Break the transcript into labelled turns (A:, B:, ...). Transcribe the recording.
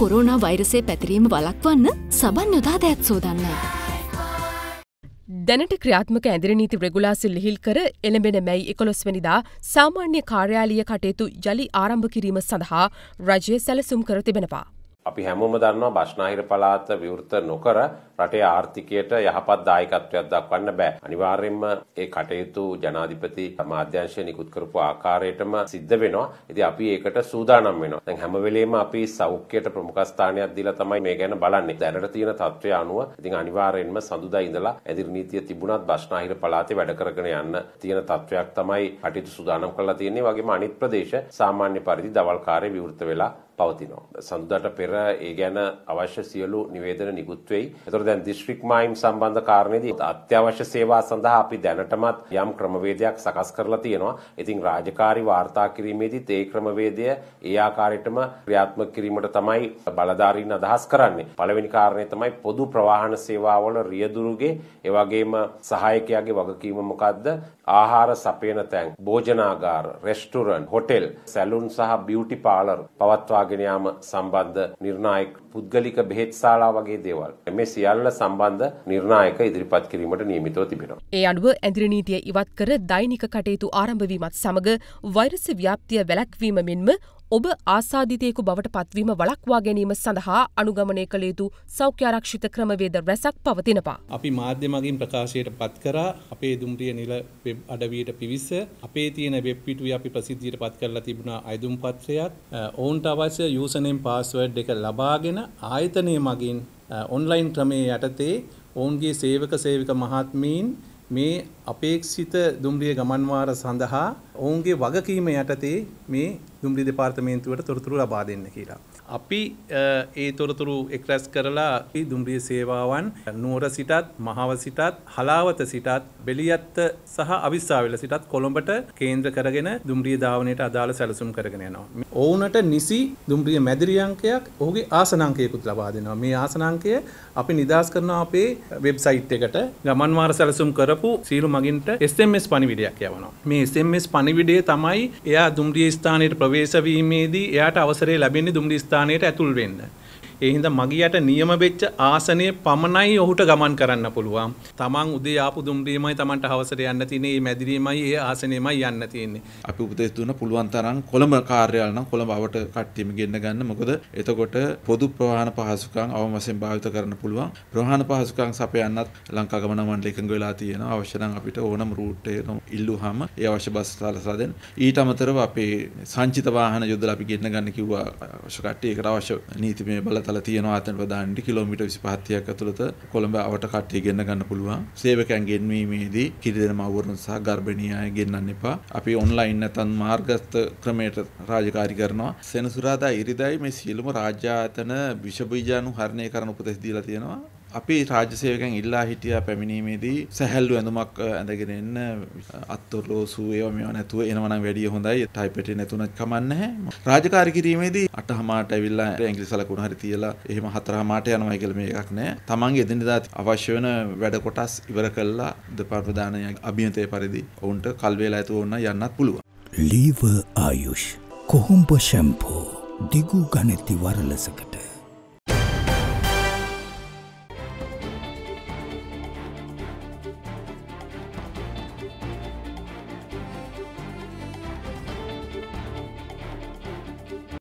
A: Corona වෛරසේ පැතිරීම වලක්වන්න සබන් යොදා දැත් සෝදන්නයි. දැනට ක්‍රියාත්මක ඇදිර නීති රෙගුලාසි ලිහිල් කර එළඹෙන මැයි එකොළොස්වැනිදා සාමාන්‍ය කාර්යාලීය කටයුතු යළි ආරම්භ කිරීම සඳහා රජය සැලසුම් කර තිබෙනවා.
B: අපි හැමෝම දන්නවා බස්නාහිර පළාත විවෘත නොකර රටේ ආර්ථිකයට යහපත් දායකත්වයක් දක්වන්න බෑ. අනිවාර්යයෙන්ම ඒ කටයුතු ජනාධිපති අමාත්‍යාංශය නිකුත් කරපු ආකාරයටම සිද්ධ වෙනවා. ඉතින් අපි ඒකට සූදානම් වෙනවා. දැන් හැම වෙලෙම අපි සෞඛ්‍යයට ප්‍රමුඛස්ථානයක් දීලා තමයි මේ ගැන බලන්නේ. දැනට තියෙන තත්ත්වය අනුව ඉතින් අනිවාර්යයෙන්ම සඳුදා ඉඳලා ඇදිරි නීතිය තිබුණත් බස්නාහිර පළාතේ වැඩ කරගෙන යන්න තියෙන තත්ත්වයක් තමයි කටයුතු සූදානම් කරලා තියෙන්නේ. වගේම අනිත් ප්‍රදේශ සාමාන්‍ය පරිදි දවල්කාරයේ විවෘත වෙලා පවතිනවා. සඳුදාට පෙර ඒ ගැන අවශ්‍ය සියලු නිවේදන නිකුත් වෙයි. ඒතර දැන් දිස්ත්‍රික් මායිම් සම්බන්ධ කාරණේදී අත්‍යවශ්‍ය සේවා සඳහා අපි දැනටමත් යම් ක්‍රමවේදයක් සකස් කරලා තියෙනවා. ඉතින් රාජකාරී වාර්තා කිරීමේදීත් ඒ ක්‍රමවේදය ඒ ආකාරයටම ක්‍රියාත්මක කිරීමට තමයි බලධාරීන් අදහස් කරන්නේ. පළවෙනි කාරණේ තමයි පොදු ප්‍රවාහන සේවාවල රියදුරුගේ ඒ වගේම සහායකයාගේ වගකීම මොකද්ද? ආහාර සපයන තැන්, භෝජනාගාර, රෙස්ටුරන්ට්, හොටෙල්, සැලූන් සහ බියුටි පාර්ලර් පවත්වා හොයාගෙන යාම සම්බන්ධ නිර්ණායක පුද්ගලික බෙහෙත් ශාලා වගේ දේවල්. මේ සියල්ල සම්බන්ධ නිර්ණායක ඉදිරිපත් කිරීමට නියමිතව තිබෙනවා.
A: ඒ අනුව ඇඳිරි නීතිය ඉවත් කර දෛනික කටයුතු ආරම්භ වීමත් සමග වෛරස ව්‍යාප්තිය වැළැක්වීම මෙන්ම ඔබ ආසාධිතයෙකු බවට පත්වීම වලක්වා ගැනීම සඳහා අනුගමනය කළ යුතු සෞඛ්‍යාරක්ෂිත ක්‍රමවේද රැසක් පවතිනවා.
C: අපි මාධ්‍ය මගින් ප්‍රකාශයට පත් කරා අපේ දුම්රිය නිල වෙබ් අඩවියට පිවිස අපේ තියෙන වෙබ් පිටුවේ අපි ප්‍රසිද්ධියට පත් කරලා තිබුණා අයදුම් පත්‍රයත් ඔවුන්ට අවශ්‍ය යූසනෙම් පාස්වර්ඩ් එක ලබාගෙන ආයතනය මගින් ඔන්ලයින් ක්‍රමයේ යටතේ ඔවුන්ගේ සේවක සේවික මහත්මීන් මේ අපේක්ෂිත දුම්රිය ගමන්වාර සඳහා ඔවුන්ගේ වගකීම යටතේ මේ දුම්රිය දෙපාර්තමේන්තුවට තොරතුරු ලබා දෙන්න කියලා. අපි ඒ තොරතුරු එක්රැස් කරලා දුම්රිය සේවාවන් නුවර සිටත් මහව සිටත් හලාවත සිටත් බෙලියත්ත සහ අවිස්සාවෙල සිටත් කොළඹට කේන්ද්‍ර කරගෙන දුම්රිය ධාවනයට අදාළ සැලසුම් කරගෙන යනවා. ඔවුනට නිසි දුම්රිය මැදිරියංකයක් ඔහුගේ ආසනංකයකුත් ලබා දෙනවා. මේ ආසනංකය අපි නිදහස් කරනවා අපේ වෙබ්සයිට් එකට ගමන්වාර සැලසුම් කරපු සීලු මගින්ට SMS පණිවිඩයක් යවනවා. මේ SMS පණිවිඩය තමයි එයා දුම්රිය ස්ථානයට ප්‍රවේශ වීමේදී එයාට අවසරය ලැබෙන්නේ දුම්රිය ස්ථානයේ ස්ථානයට ඇතුල් වෙන්න. ඒ හින්දා මගියට නියම වෙච්ච ආසනයේ පමණයි ඔහුට ගමන් කරන්න පුළුවන්. තමන් උදේ ආපු දුම්රියමයි තමන්ට හවසට යන්න තියෙන්නේ. මේ මැදිරියමයි ඒ ආසනයමයි යන්න තියෙන්නේ.
D: අපි උපදෙස් දුන්න පුළුවන් තරම් කොළඹ කාර්යාල නම් කොළඹ අවට කට්ටියම ගෙන්න ගන්න. මොකද එතකොට පොදු ප්‍රවාහන පහසුකම් අවම වශයෙන් භාවිත කරන්න පුළුවන්. ප්‍රවාහන පහසුකම් සපයන්නත් ලංකා ගමන මණ්ඩල එකඟ වෙලා තියෙනවා. අවශ්‍ය නම් අපිට ඕනම රූට් එකකම ඉල්ලුවාම ඒ අවශ්‍ය බස් සලසා දෙන්න. ඊට අමතරව අපේ සංචිත වාහන යොදලා අපි ගෙන්න ගන්න කිව්වා අවශ්‍ය කට්ටිය ඒකට අවශ්‍ය නීතිමය බලතල තියෙනවා අතන ප්‍රදානට කිලෝමීටර් 25 30ක් ඇතුළත කොළඹ අවට කට්ටිය ගෙන්න ගන්න පුළුවන්. සේවකයන් ගෙන්වීමේදී කිරිදෙන මව්වරුන් සහ ගර්භණී අය ගෙන්නන්න එපා. අපි ඔන්ලයින් නැත්නම් මාර්ගස්ත ක්‍රමයට රාජකාරී කරනවා. සෙනසුරාදා ඉරිදායි මේ සියලුම රාජ්‍ය ආයතන විෂබීජාණු හරණය කරන උපදෙස් දීලා තියෙනවා. අපි රාජ්‍ය සේවකයන් ඉල්ලා හිටියා පැමිණීමේදී සැහැල්ලු ඇඳුමක් ඇඳගෙන එන්න අත්තරලෝසු ඒවා මේවා නැතුව එනවනම් වැඩිය හොඳයි ටයිපෙටේ නැතුණත් කමන්නේ රාජකාරී කිරීමේදී අටහමාට ඇවිල්ලා ඉංග්‍රීසි සලකුණු හරි තියලා එහෙම හතරහමාට යනවා කියලා මේ එකක් නෑ තමන්ගේ එදිනෙදා අවශ්‍ය වෙන වැඩ කොටස් ඉවර කළා දෙපාර්තමේන්තය අභියන්තේ පරිදි ඔවුන්ට කල් වේලා ඇතුව ඕන යන්නත් පුළුවන්
A: ලීව ආයුෂ් කොහොඹ ෂැම්පූ දිගු ගණිති වරලසකට